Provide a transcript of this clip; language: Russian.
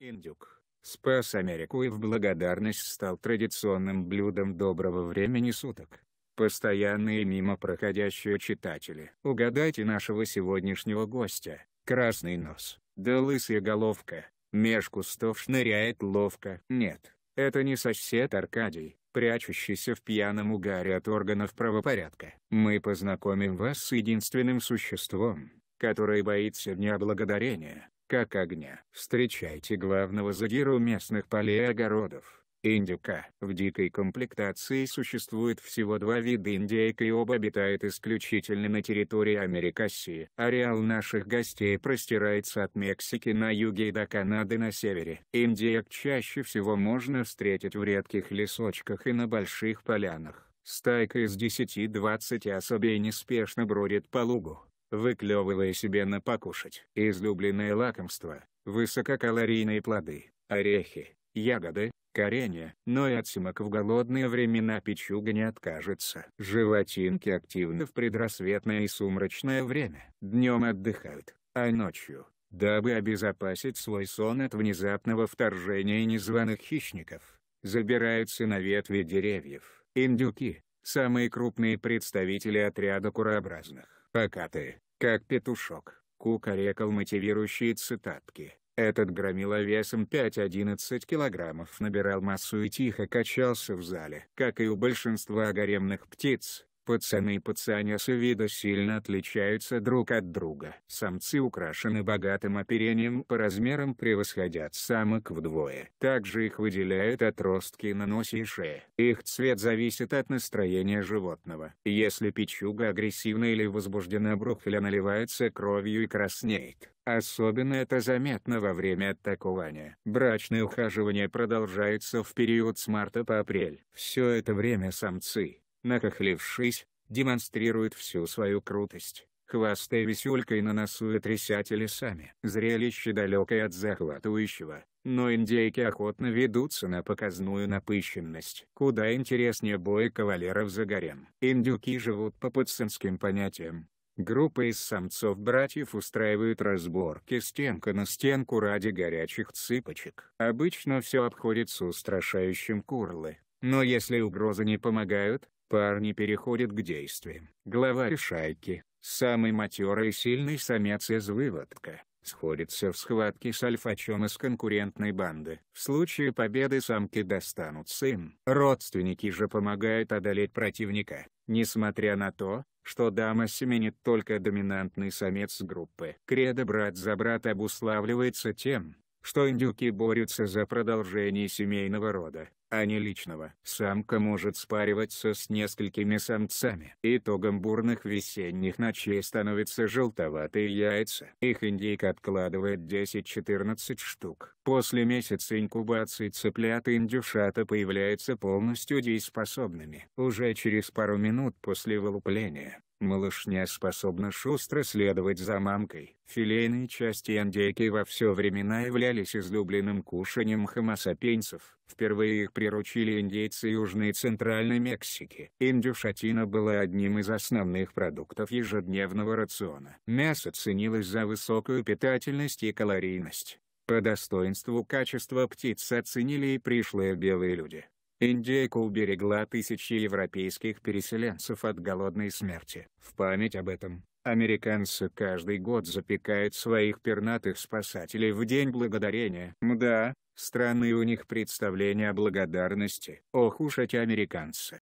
Индюк спас Америку и в благодарность стал традиционным блюдом доброго времени суток. Постоянные мимо проходящие читатели. Угадайте нашего сегодняшнего гостя. Красный нос, да лысая головка, меж кустов шныряет ловко. Нет, это не сосед Аркадий, прячущийся в пьяном угаре от органов правопорядка. Мы познакомим вас с единственным существом, которое боится дня благодарения как огня. Встречайте главного задиру местных полей и огородов. Индюка. В дикой комплектации существует всего два вида индейка и оба обитают исключительно на территории Америкаси. Ареал наших гостей простирается от Мексики на юге и до Канады на севере. Индиек чаще всего можно встретить в редких лесочках и на больших полянах. Стайка из 10-20 особей неспешно бродит по лугу, выклевывая себе на покушать. Излюбленное лакомство – высококалорийные плоды, орехи, ягоды, коренья, но и от семок в голодные времена печуга не откажется. Животинки активны в предрассветное и сумрачное время. Днем отдыхают, а ночью, дабы обезопасить свой сон от внезапного вторжения незваных хищников, забираются на ветви деревьев. Индюки – самые крупные представители отряда курообразных. Пока ты, как петушок, кукарекал мотивирующие цитатки. Этот громила весом 5-11 килограммов набирал массу и тихо качался в зале. Как и у большинства гаремных птиц, Пацаны и пацанясы вида сильно отличаются друг от друга. Самцы украшены богатым оперением по размерам превосходят самок вдвое. Также их выделяют отростки на носе и шее. Их цвет зависит от настроения животного. Если печуга агрессивна или возбуждена брухля наливается кровью и краснеет. Особенно это заметно во время атакования. Брачное ухаживание продолжается в период с марта по апрель. Все это время самцы, нахохлившись, демонстрирует всю свою крутость, хвастая висюлькой на носу и трясяти лесами. Зрелище далекое от захватывающего, но индейки охотно ведутся на показную напыщенность. Куда интереснее бой кавалеров за горем. Индюки живут по пацанским понятиям. Группа из самцов-братьев устраивают разборки стенка на стенку ради горячих цыпочек. Обычно все обходится устрашающим курлы. Но если угрозы не помогают, Парни переходят к действиям. Главарь шайки, самый матерый и сильный самец из выводка, сходится в схватке с альфачом из конкурентной банды. В случае победы самки достанут сын. Родственники же помогают одолеть противника. Несмотря на то, что дама семенит только доминантный самец группы. Кредо брат за брат обуславливается тем, что индюки борются за продолжение семейного рода а не личного. Самка может спариваться с несколькими самцами. Итогом бурных весенних ночей становятся желтоватые яйца. Их индейк откладывает 10-14 штук. После месяца инкубации цыплята индюшата появляются полностью дееспособными. Уже через пару минут после вылупления Малышня способна шустро следовать за мамкой. Филейные части индейки во все времена являлись излюбленным кушанием хомосапенцев. Впервые их приручили индейцы Южной и Центральной Мексики. Индюшатина была одним из основных продуктов ежедневного рациона. Мясо ценилось за высокую питательность и калорийность. По достоинству качества птиц оценили и пришлые белые люди. Индейка уберегла тысячи европейских переселенцев от голодной смерти. В память об этом, американцы каждый год запекают своих пернатых спасателей в День Благодарения. Мда, странные у них представления о благодарности. Ох уж эти американцы.